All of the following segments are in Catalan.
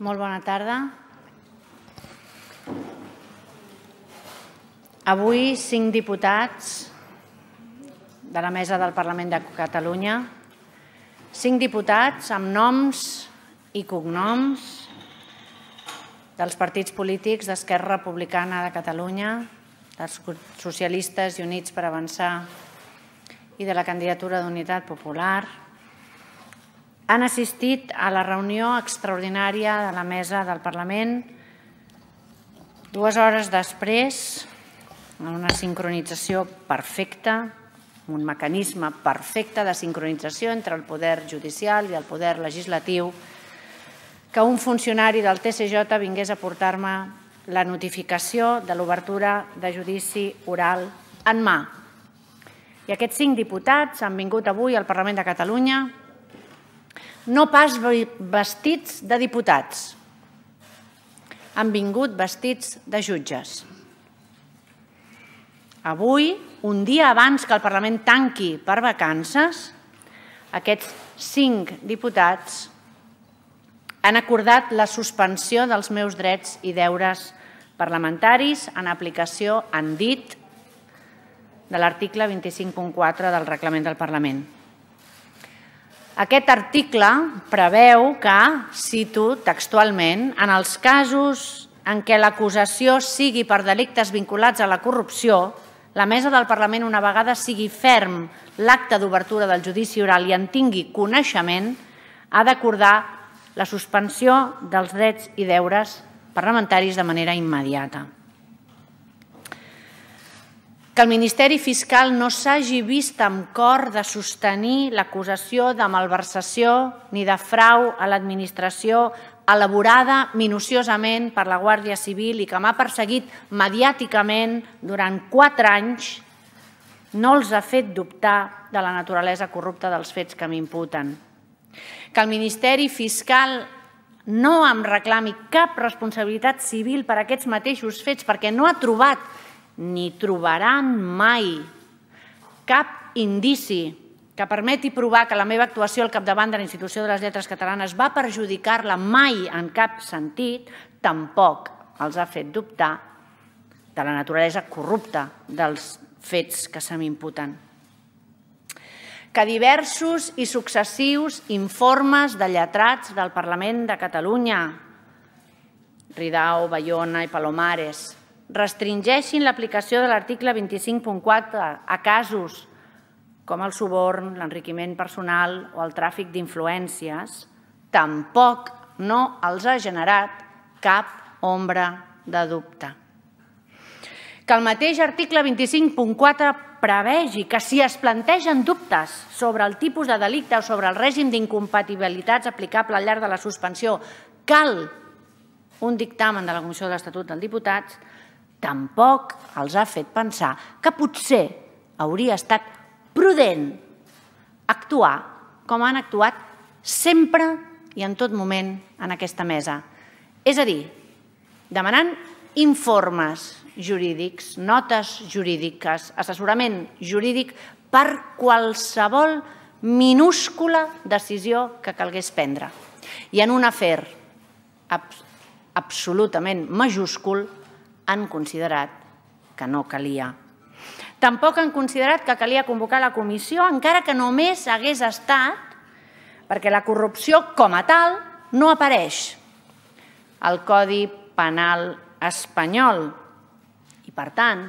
Molt bona tarda. Avui, cinc diputats de la mesa del Parlament de Catalunya, cinc diputats amb noms i cognoms dels partits polítics d'Esquerra Republicana de Catalunya, dels socialistes i units per avançar i de la candidatura d'Unitat Popular, han assistit a la reunió extraordinària de la mesa del Parlament dues hores després, amb una sincronització perfecta, un mecanisme perfecte de sincronització entre el poder judicial i el poder legislatiu, que un funcionari del TCJ vingués a portar-me la notificació de l'obertura de judici oral en mà. I aquests cinc diputats han vingut avui al Parlament de Catalunya no pas vestits de diputats. Han vingut vestits de jutges. Avui, un dia abans que el Parlament tanqui per vacances, aquests cinc diputats han acordat la suspensió dels meus drets i deures parlamentaris en aplicació, han dit, de l'article 25.4 del reglament del Parlament. Aquest article preveu que, cito textualment, en els casos en què l'acusació sigui per delictes vinculats a la corrupció, la mesa del Parlament una vegada sigui ferm l'acte d'obertura del judici oral i en tingui coneixement, ha d'acordar la suspensió dels drets i deures parlamentaris de manera immediata que el Ministeri Fiscal no s'hagi vist amb cor de sostenir l'acusació de malversació ni de frau a l'administració elaborada minuciosament per la Guàrdia Civil i que m'ha perseguit mediàticament durant quatre anys, no els ha fet dubtar de la naturalesa corrupta dels fets que m'imputen. Que el Ministeri Fiscal no em reclami cap responsabilitat civil per aquests mateixos fets perquè no ha trobat ni trobaran mai cap indici que permeti provar que la meva actuació al capdavant de la institució de les lletres catalanes va perjudicar-la mai en cap sentit, tampoc els ha fet dubtar de la naturalesa corrupta dels fets que se m'imputen. Que diversos i successius informes de lletrats del Parlament de Catalunya, Ridao, Bayona i Palomares, restringeixin l'aplicació de l'article 25.4 a casos com el suborn, l'enriquiment personal o el tràfic d'influències, tampoc no els ha generat cap ombra de dubte. Que el mateix article 25.4 prevegi que si es plantegen dubtes sobre el tipus de delicte o sobre el règim d'incompatibilitats aplicable al llarg de la suspensió, cal un dictamen de la Comissió de l'Estatut dels Diputats, tampoc els ha fet pensar que potser hauria estat prudent actuar com han actuat sempre i en tot moment en aquesta mesa. És a dir, demanant informes jurídics, notes jurídiques, assessorament jurídic per qualsevol minúscula decisió que calgués prendre. I en un afer absolutament majúscul han considerat que no calia. Tampoc han considerat que calia convocar la comissió, encara que només hagués estat perquè la corrupció com a tal no apareix al Codi Penal espanyol. I, per tant,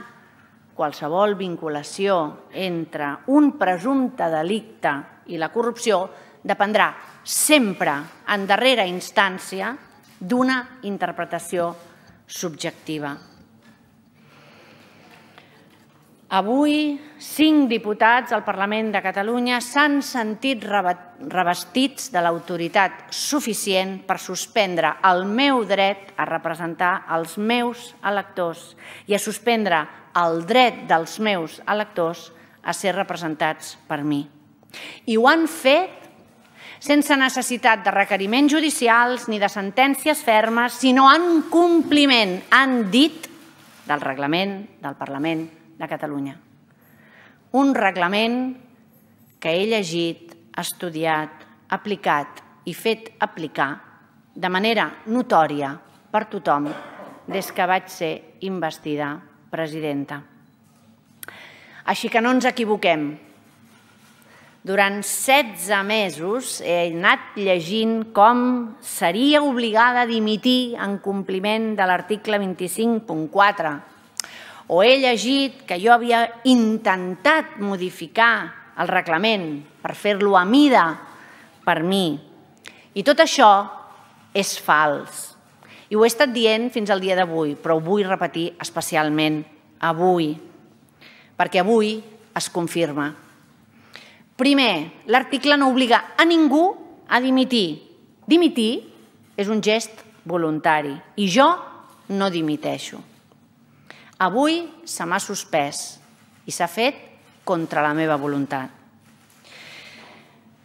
qualsevol vinculació entre un presumpte delicte i la corrupció dependrà sempre, en darrera instància, d'una interpretació subjectiva. Avui, cinc diputats al Parlament de Catalunya s'han sentit revestits de l'autoritat suficient per suspendre el meu dret a representar els meus electors i a suspendre el dret dels meus electors a ser representats per mi. I ho han fet sense necessitat de requeriments judicials ni de sentències fermes, sinó en compliment, han dit, del reglament del Parlament de Catalunya. Un reglament que he llegit, estudiat, aplicat i fet aplicar de manera notòria per tothom des que vaig ser investida presidenta. Així que no ens equivoquem. Durant 16 mesos he anat llegint com seria obligada a dimitir en compliment de l'article 25.4 o he llegit que jo havia intentat modificar el reglament per fer-lo a mida per mi. I tot això és fals. I ho he estat dient fins al dia d'avui, però ho vull repetir especialment avui, perquè avui es confirma. Primer, l'article no obliga a ningú a dimitir. Dimitir és un gest voluntari i jo no dimiteixo. Avui se m'ha suspès i s'ha fet contra la meva voluntat.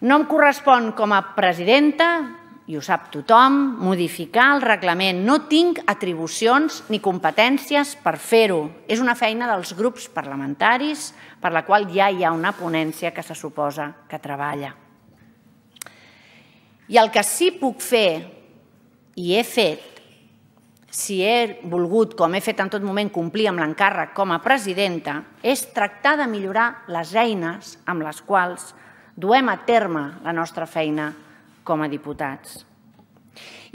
No em correspon com a presidenta, i ho sap tothom, modificar el reglament. No tinc atribucions ni competències per fer-ho. És una feina dels grups parlamentaris per la qual ja hi ha una ponència que se suposa que treballa. I el que sí puc fer, i he fet, si he volgut, com he fet en tot moment, complir amb l'encàrrec com a presidenta, és tractar de millorar les eines amb les quals duem a terme la nostra feina com a diputats.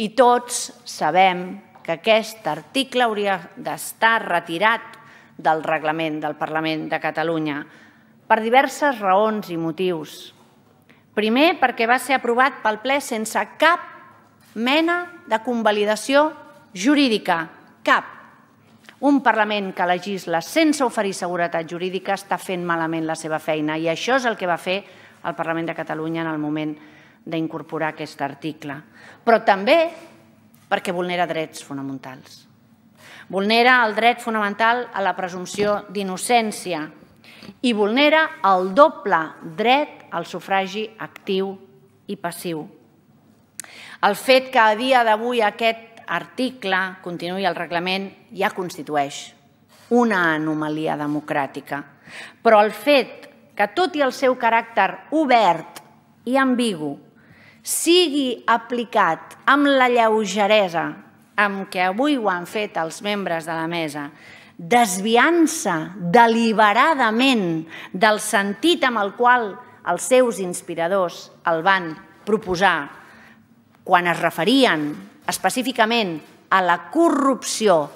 I tots sabem que aquest article hauria d'estar retirat del reglament del Parlament de Catalunya per diverses raons i motius. Primer, perquè va ser aprovat pel ple sense cap mena de convalidació jurídica, cap. Un Parlament que legisla sense oferir seguretat jurídica està fent malament la seva feina i això és el que va fer el Parlament de Catalunya en el moment d'incorporar aquest article. Però també perquè vulnera drets fonamentals. Vulnera el dret fonamental a la presumpció d'innocència i vulnera el doble dret al sufragi actiu i passiu. El fet que a dia d'avui aquest article, continuï el reglament, ja constitueix una anomalia democràtica. Però el fet que, tot i el seu caràcter obert i ambigu, sigui aplicat amb la lleugeresa amb què avui ho han fet els membres de la mesa, desviant-se deliberadament del sentit amb el qual els seus inspiradors el van proposar quan es referien específicament a la corrupció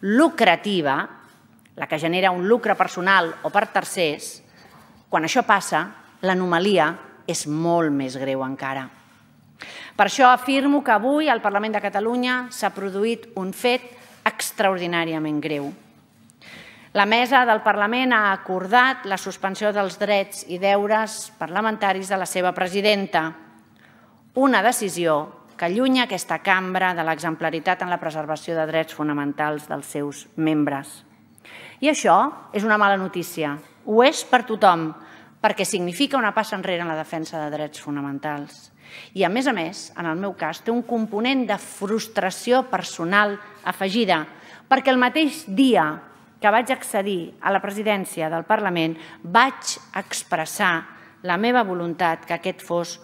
lucrativa, la que genera un lucre personal o per tercers, quan això passa, l'anomalia és molt més greu encara. Per això afirmo que avui al Parlament de Catalunya s'ha produït un fet extraordinàriament greu. La mesa del Parlament ha acordat la suspensió dels drets i deures parlamentaris de la seva presidenta, una decisió que allunya aquesta cambra de l'exemplaritat en la preservació de drets fonamentals dels seus membres. I això és una mala notícia. Ho és per tothom, perquè significa una passa enrere en la defensa de drets fonamentals. I, a més a més, en el meu cas, té un component de frustració personal afegida, perquè el mateix dia que vaig accedir a la presidència del Parlament vaig expressar la meva voluntat que aquest fos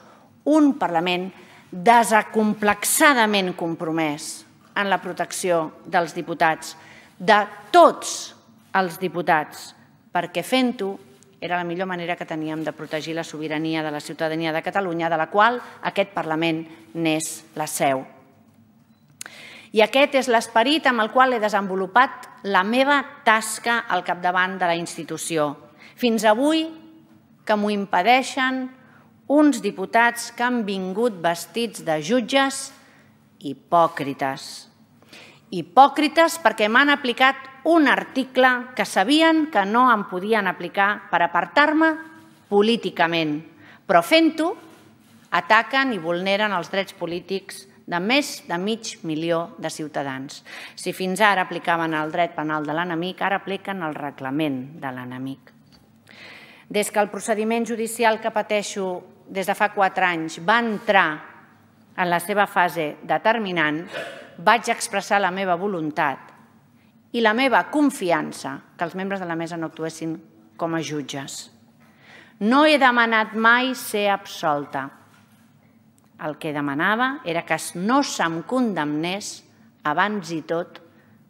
un Parlament desacomplexadament compromès en la protecció dels diputats, de tots els diputats, perquè fent-ho era la millor manera que teníem de protegir la sobirania de la ciutadania de Catalunya, de la qual aquest Parlament n'és la seu. I aquest és l'esperit amb el qual he desenvolupat la meva tasca al capdavant de la institució. Fins avui que m'ho impedeixen uns diputats que han vingut vestits de jutges hipòcrites. Hipòcrites perquè m'han aplicat un article que sabien que no em podien aplicar per apartar-me políticament, però fent-ho ataquen i vulneren els drets polítics de més de mig milió de ciutadans. Si fins ara aplicaven el dret penal de l'enemic, ara apliquen el reglament de l'enemic. Des que el procediment judicial que pateixo des de fa quatre anys, va entrar en la seva fase determinant, vaig expressar la meva voluntat i la meva confiança que els membres de la mesa no actuessin com a jutges. No he demanat mai ser absolta. El que demanava era que no se'm condemnés abans i tot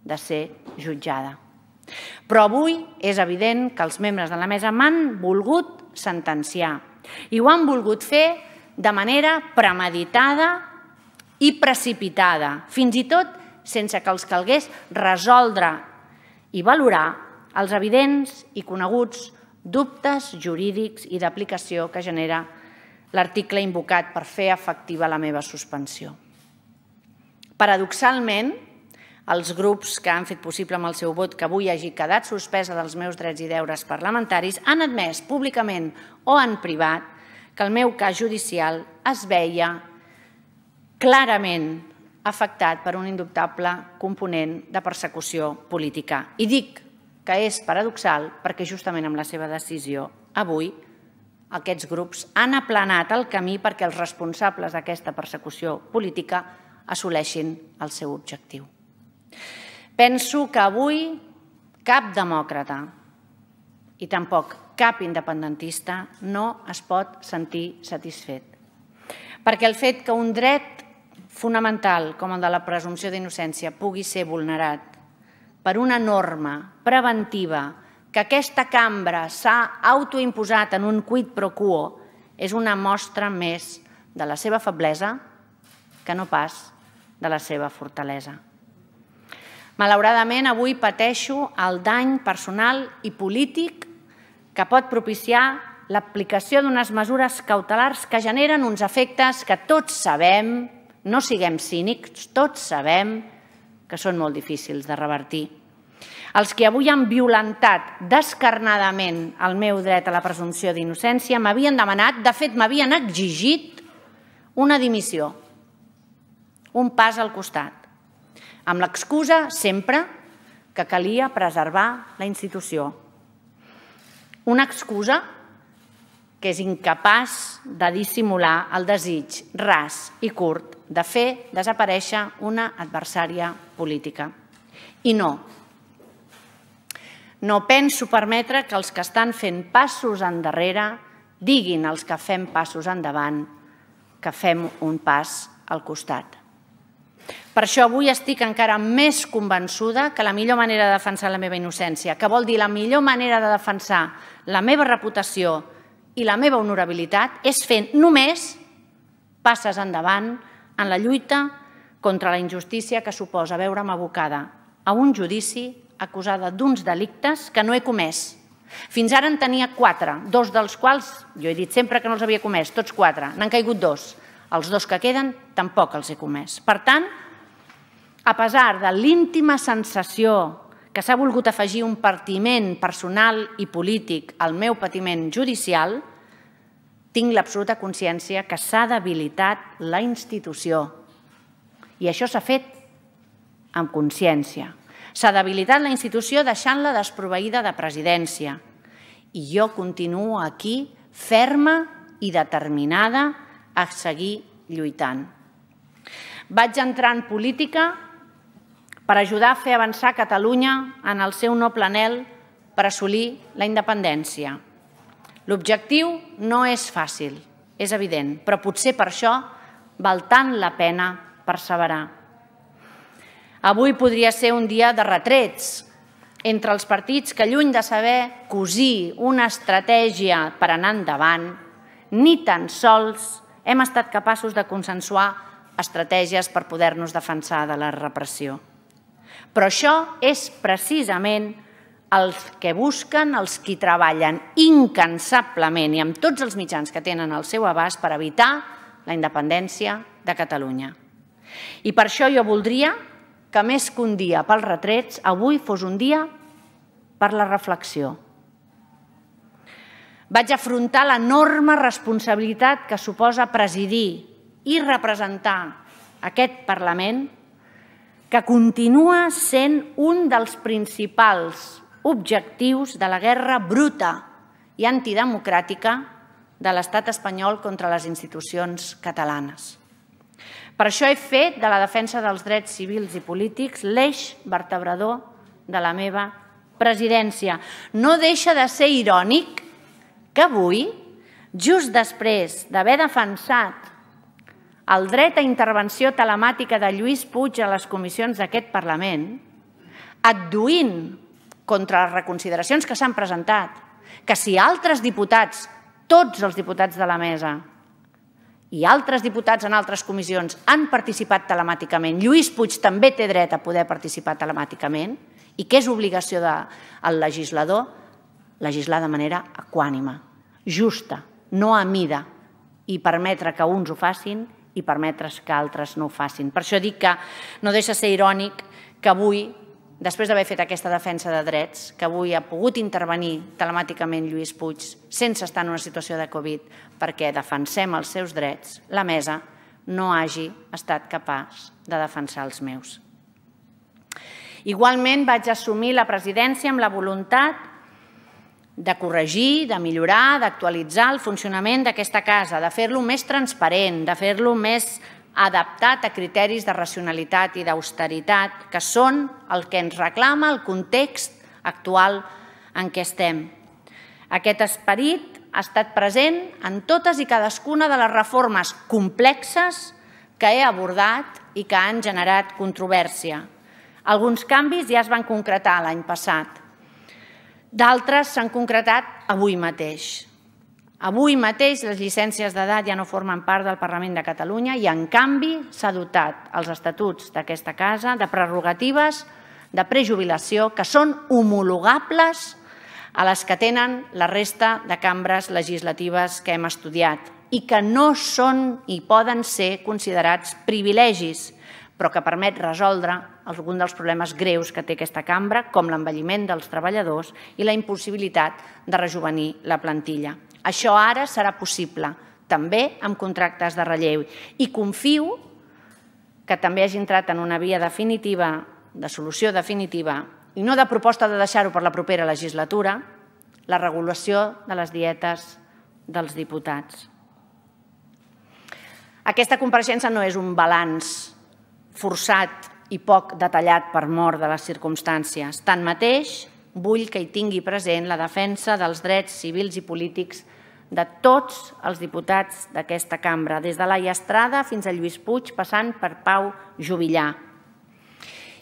de ser jutjada. Però avui és evident que els membres de la mesa m'han volgut sentenciar i ho han volgut fer de manera premeditada i precipitada, fins i tot sense que els calgués resoldre i valorar els evidents i coneguts dubtes jurídics i d'aplicació que genera l'article invocat per fer efectiva la meva suspensió. Paradoxalment, als grups que han fet possible amb el seu vot que avui hagi quedat suspesa dels meus drets i deures parlamentaris, han admès públicament o en privat que el meu cas judicial es veia clarament afectat per un indubtable component de persecució política. I dic que és paradoxal perquè justament amb la seva decisió avui aquests grups han aplanat el camí perquè els responsables d'aquesta persecució política assoleixin el seu objectiu. Penso que avui cap demòcrata i tampoc cap independentista no es pot sentir satisfet. Perquè el fet que un dret fonamental com el de la presumpció d'innocència pugui ser vulnerat per una norma preventiva que aquesta cambra s'ha autoimposat en un quid pro quo és una mostra més de la seva feblesa que no pas de la seva fortalesa. Malauradament, avui pateixo el dany personal i polític que pot propiciar l'aplicació d'unes mesures cautelars que generen uns efectes que tots sabem, no siguem cínics, tots sabem que són molt difícils de revertir. Els que avui han violentat descarnadament el meu dret a la presumpció d'innocència m'havien demanat, de fet m'havien exigit, una dimissió, un pas al costat amb l'excusa sempre que calia preservar la institució. Una excusa que és incapaç de dissimular el desig ras i curt de fer desaparèixer una adversària política. I no, no penso permetre que els que estan fent passos endarrere diguin als que fem passos endavant que fem un pas al costat. Per això avui estic encara més convençuda que la millor manera de defensar la meva innocència, que vol dir la millor manera de defensar la meva reputació i la meva honorabilitat, és fent només passes endavant en la lluita contra la injustícia que suposa veure'm abocada a un judici acusada d'uns delictes que no he comès. Fins ara en tenia quatre, dos dels quals, jo he dit sempre que no els havia comès, tots quatre, n'han caigut dos. Els dos que queden tampoc els he comès. Per tant, a pesar de l'íntima sensació que s'ha volgut afegir un partiment personal i polític al meu patiment judicial, tinc l'absoluta consciència que s'ha debilitat la institució. I això s'ha fet amb consciència. S'ha debilitat la institució deixant-la desproveïda de presidència. I jo continuo aquí ferma i determinada a seguir lluitant. Vaig entrar en política per ajudar a fer avançar Catalunya en el seu noble anel per assolir la independència. L'objectiu no és fàcil, és evident, però potser per això val tant la pena perseverar. Avui podria ser un dia de retrets entre els partits que, lluny de saber cosir una estratègia per anar endavant, ni tan sols hem estat capaços de consensuar estratègies per poder-nos defensar de la repressió. Però això és precisament els que busquen, els qui treballen incansablement i amb tots els mitjans que tenen al seu abast per evitar la independència de Catalunya. I per això jo voldria que més que un dia pels retrets, avui fos un dia per la reflexió. Vaig afrontar l'enorme responsabilitat que suposa presidir i representar aquest Parlament que continua sent un dels principals objectius de la guerra bruta i antidemocràtica de l'estat espanyol contra les institucions catalanes. Per això he fet de la defensa dels drets civils i polítics l'eix vertebrador de la meva presidència. No deixa de ser irònic que avui, just després d'haver defensat el dret a intervenció telemàtica de Lluís Puig a les comissions d'aquest Parlament, adduint contra les reconsideracions que s'han presentat, que si altres diputats, tots els diputats de la mesa, i altres diputats en altres comissions han participat telemàticament, Lluís Puig també té dret a poder participar telemàticament, i que és obligació del legislador legislar de manera equànima, justa, no a mida, i permetre que uns ho facin i permetre's que altres no ho facin. Per això dic que no deixa ser irònic que avui, després d'haver fet aquesta defensa de drets, que avui ha pogut intervenir telemàticament Lluís Puig sense estar en una situació de Covid perquè defensem els seus drets, la mesa no hagi estat capaç de defensar els meus. Igualment vaig assumir la presidència amb la voluntat de corregir, de millorar, d'actualitzar el funcionament d'aquesta casa, de fer-lo més transparent, de fer-lo més adaptat a criteris de racionalitat i d'austeritat, que són el que ens reclama el context actual en què estem. Aquest esperit ha estat present en totes i cadascuna de les reformes complexes que he abordat i que han generat controvèrsia. Alguns canvis ja es van concretar l'any passat, D'altres s'han concretat avui mateix. Avui mateix les llicències d'edat ja no formen part del Parlament de Catalunya i, en canvi, s'ha dotat els estatuts d'aquesta casa de prerrogatives de prejubilació que són homologables a les que tenen la resta de cambres legislatives que hem estudiat i que no són i poden ser considerats privilegis, però que permet resoldre algun dels problemes greus que té aquesta cambra, com l'envelliment dels treballadors i la impossibilitat de rejuvenir la plantilla. Això ara serà possible, també amb contractes de relleu. I confio que també hagi entrat en una via definitiva, de solució definitiva, i no de proposta de deixar-ho per la propera legislatura, la regulació de les dietes dels diputats. Aquesta compareixença no és un balanç forçat i poc detallat per mort de les circumstàncies. Tanmateix, vull que hi tingui present la defensa dels drets civils i polítics de tots els diputats d'aquesta cambra, des de l'Aia Estrada fins a Lluís Puig, passant per Pau Jubillà.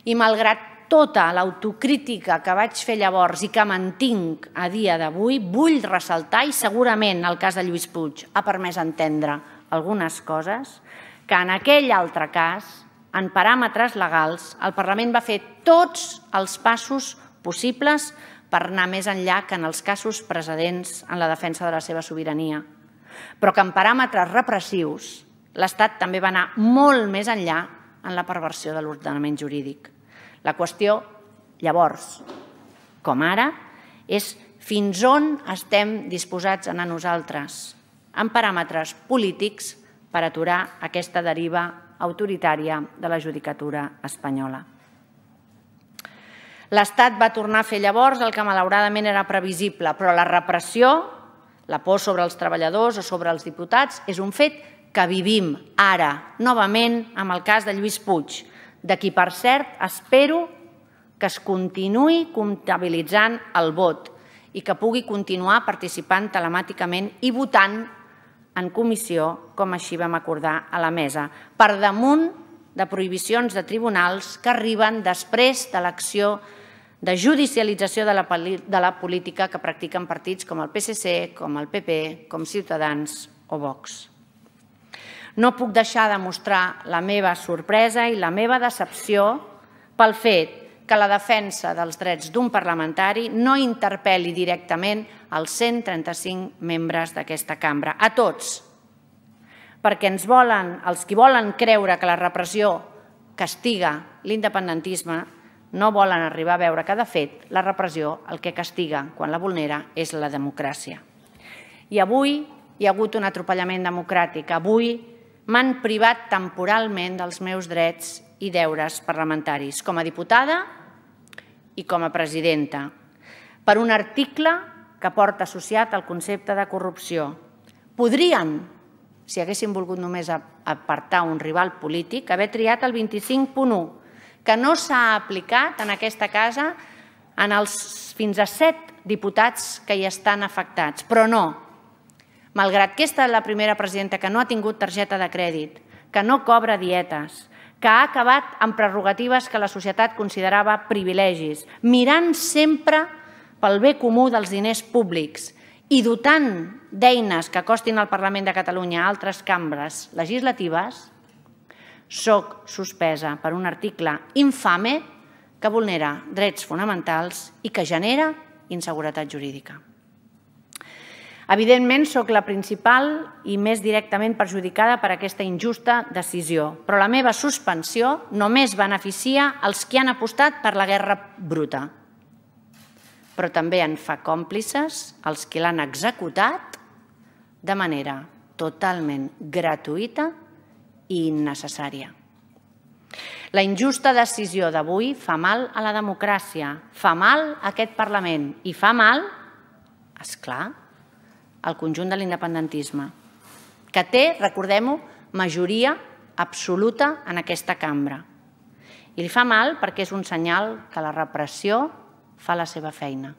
I malgrat tota l'autocrítica que vaig fer llavors i que mantinc a dia d'avui, vull ressaltar, i segurament el cas de Lluís Puig ha permès entendre algunes coses, que en aquell altre cas en paràmetres legals, el Parlament va fer tots els passos possibles per anar més enllà que en els casos precedents en la defensa de la seva sobirania. Però que en paràmetres repressius, l'Estat també va anar molt més enllà en la perversió de l'ordenament jurídic. La qüestió, llavors, com ara, és fins on estem disposats a anar nosaltres, en paràmetres polítics, per aturar aquesta deriva autoritària de la judicatura espanyola. L'Estat va tornar a fer llavors el que malauradament era previsible, però la repressió, la por sobre els treballadors o sobre els diputats, és un fet que vivim ara, novament, amb el cas de Lluís Puig, de qui, per cert, espero que es continuï comptabilitzant el vot i que pugui continuar participant telemàticament i votant en comissió, com així vam acordar a la mesa, per damunt de prohibicions de tribunals que arriben després de l'acció de judicialització de la, de la política que practiquen partits com el PSC, com el PP, com Ciutadans o Vox. No puc deixar de mostrar la meva sorpresa i la meva decepció pel fet que la defensa dels drets d'un parlamentari no interpel·li directament als 135 membres d'aquesta cambra, a tots, perquè ens volen, els qui volen creure que la repressió castiga l'independentisme, no volen arribar a veure que, de fet, la repressió el que castiga quan la vulnera és la democràcia. I avui hi ha hagut un atropellament democràtic. Avui m'han privat temporalment dels meus drets i deures parlamentaris, com a diputada i com a presidenta, per un article que porta associat el concepte de corrupció. Podrien, si haguessin volgut només apartar un rival polític, haver triat el 25.1, que no s'ha aplicat en aquesta casa en els fins a set diputats que hi estan afectats. Però no, malgrat que aquesta és la primera presidenta que no ha tingut targeta de crèdit, que no cobra dietes, que ha acabat amb prerrogatives que la societat considerava privilegis, mirant sempre pel bé comú dels diners públics i dotant d'eines que costin al Parlament de Catalunya altres cambres legislatives, soc suspesa per un article infame que vulnera drets fonamentals i que genera inseguretat jurídica. Evidentment, sóc la principal i més directament perjudicada per aquesta injusta decisió, però la meva suspensió només beneficia els que han apostat per la guerra bruta, però també en fa còmplices els que l'han executat de manera totalment gratuïta i innecessària. La injusta decisió d'avui fa mal a la democràcia, fa mal a aquest Parlament i fa mal, és clar, al conjunt de l'independentisme, que té, recordem-ho, majoria absoluta en aquesta cambra. I li fa mal perquè és un senyal que la repressió fa la seva feina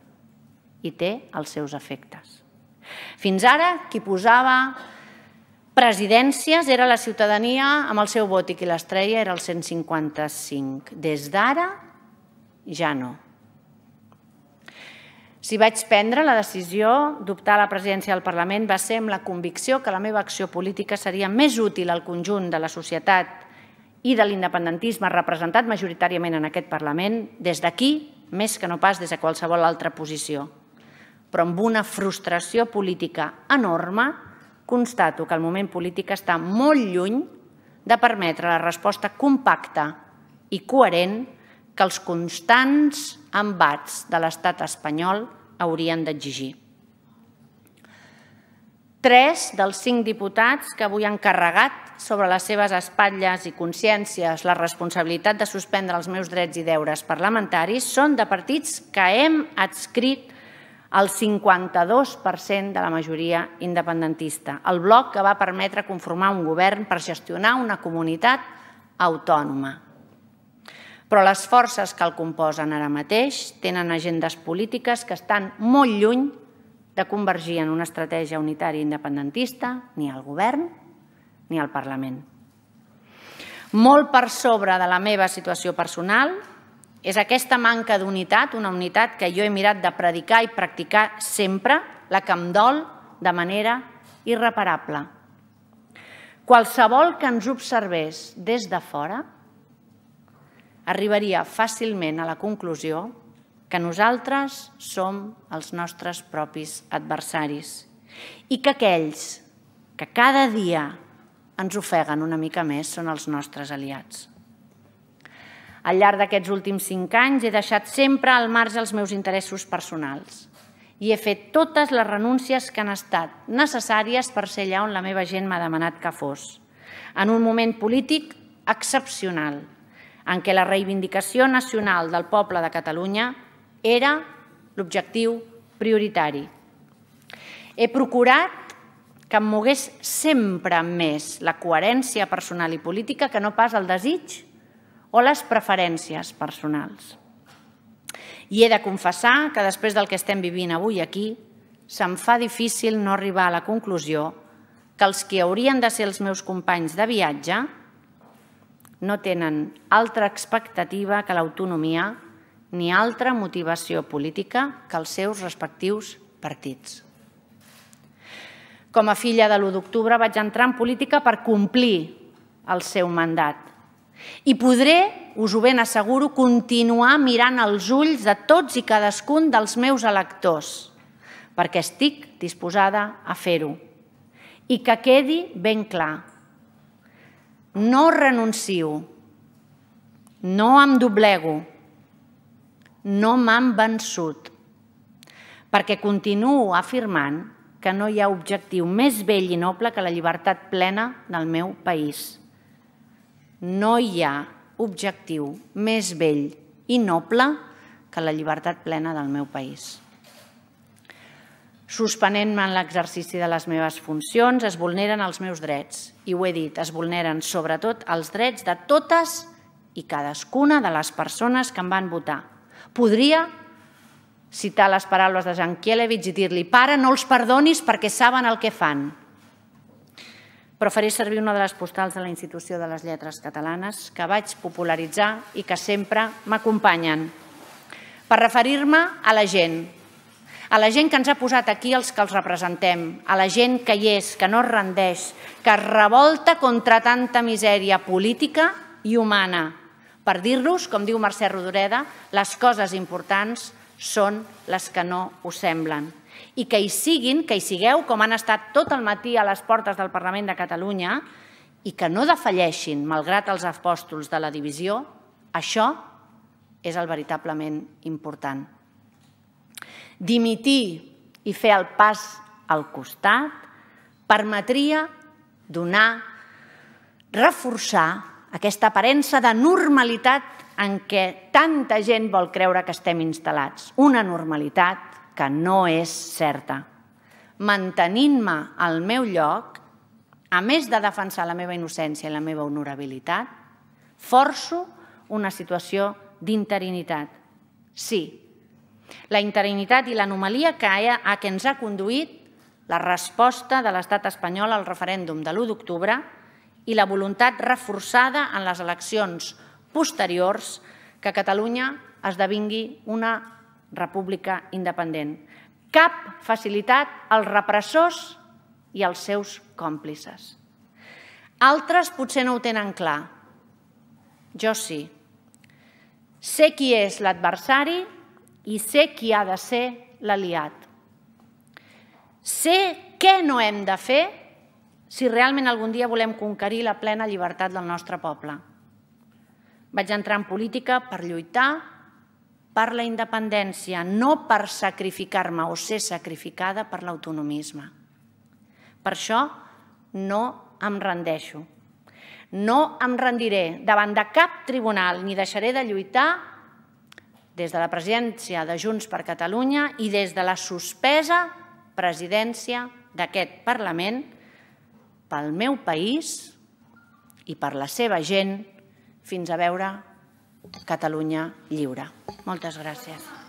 i té els seus efectes. Fins ara, qui posava presidències era la ciutadania amb el seu vot i qui l'estreia era el 155. Des d'ara, ja no. Si vaig prendre la decisió d'optar a la presidència del Parlament va ser amb la convicció que la meva acció política seria més útil al conjunt de la societat i de l'independentisme representat majoritàriament en aquest Parlament des d'aquí més que no pas des de qualsevol altra posició. Però amb una frustració política enorme, constato que el moment polític està molt lluny de permetre la resposta compacta i coherent que els constants embats de l'estat espanyol haurien d'exigir. Tres dels cinc diputats que avui han carregat sobre les seves espatlles i consciències la responsabilitat de suspendre els meus drets i deures parlamentaris són de partits que hem adscrit el 52% de la majoria independentista, el bloc que va permetre conformar un govern per gestionar una comunitat autònoma. Però les forces que el composen ara mateix tenen agendes polítiques que estan molt lluny de convergir en una estratègia unitària independentista, ni al govern ni al Parlament. Molt per sobre de la meva situació personal és aquesta manca d'unitat, una unitat que jo he mirat de predicar i practicar sempre, la que em dol de manera irreparable. Qualsevol que ens observés des de fora arribaria fàcilment a la conclusió que nosaltres som els nostres propis adversaris i que aquells que cada dia ens ofeguen una mica més són els nostres aliats. Al llarg d'aquests últims cinc anys he deixat sempre al marge els meus interessos personals i he fet totes les renúncies que han estat necessàries per ser allà on la meva gent m'ha demanat que fos, en un moment polític excepcional, en què la reivindicació nacional del poble de Catalunya era l'objectiu prioritari. He procurat que em mogués sempre més la coherència personal i política que no pas el desig o les preferències personals. I he de confessar que després del que estem vivint avui aquí, se'm fa difícil no arribar a la conclusió que els que haurien de ser els meus companys de viatge no tenen altra expectativa que l'autonomia ni altra motivació política que els seus respectius partits. Com a filla de l'1 d'octubre vaig entrar en política per complir el seu mandat. I podré, us ho ben asseguro, continuar mirant els ulls de tots i cadascun dels meus electors, perquè estic disposada a fer-ho. I que quedi ben clar, no renuncio, no em doblego, no m'han vençut, perquè continuo afirmant que no hi ha objectiu més vell i noble que la llibertat plena del meu país. No hi ha objectiu més vell i noble que la llibertat plena del meu país. Suspenent-me en l'exercici de les meves funcions, es vulneren els meus drets. I ho he dit, es vulneren sobretot els drets de totes i cadascuna de les persones que em van votar. Podria citar les paraules de Kielewicz i dir-li «Pare, no els perdonis perquè saben el que fan». Però faré servir una de les postals de la Institució de les Lletres Catalanes que vaig popularitzar i que sempre m'acompanyen per referir-me a la gent, a la gent que ens ha posat aquí els que els representem, a la gent que hi és, que no es rendeix, que es revolta contra tanta misèria política i humana, per dir-los, com diu Mercè Rodoreda, les coses importants són les que no ho semblen. I que hi siguin, que hi sigueu, com han estat tot el matí a les portes del Parlament de Catalunya, i que no defalleixin, malgrat els apòstols de la divisió, això és el veritablement important. Dimitir i fer el pas al costat permetria donar, reforçar aquesta aparença de normalitat en què tanta gent vol creure que estem instal·lats. Una normalitat que no és certa. Mantenint-me al meu lloc, a més de defensar la meva innocència i la meva honorabilitat, forço una situació d'interinitat. Sí, la interinitat i l'anomalia que a què ens ha conduït la resposta de l'estat espanyol al referèndum de l'1 d'octubre i la voluntat reforçada en les eleccions posteriors que Catalunya esdevingui una república independent. Cap facilitat als repressors i als seus còmplices. Altres potser no ho tenen clar. Jo sí. Sé qui és l'adversari i sé qui ha de ser l'aliat. Sé què no hem de fer si realment algun dia volem conquerir la plena llibertat del nostre poble. Vaig entrar en política per lluitar per la independència, no per sacrificar-me o ser sacrificada per l'autonomisme. Per això no em rendeixo. No em rendiré davant de cap tribunal ni deixaré de lluitar des de la presidència de Junts per Catalunya i des de la sospesa presidència d'aquest Parlament pel meu país i per la seva gent fins a veure Catalunya lliure. Moltes gràcies.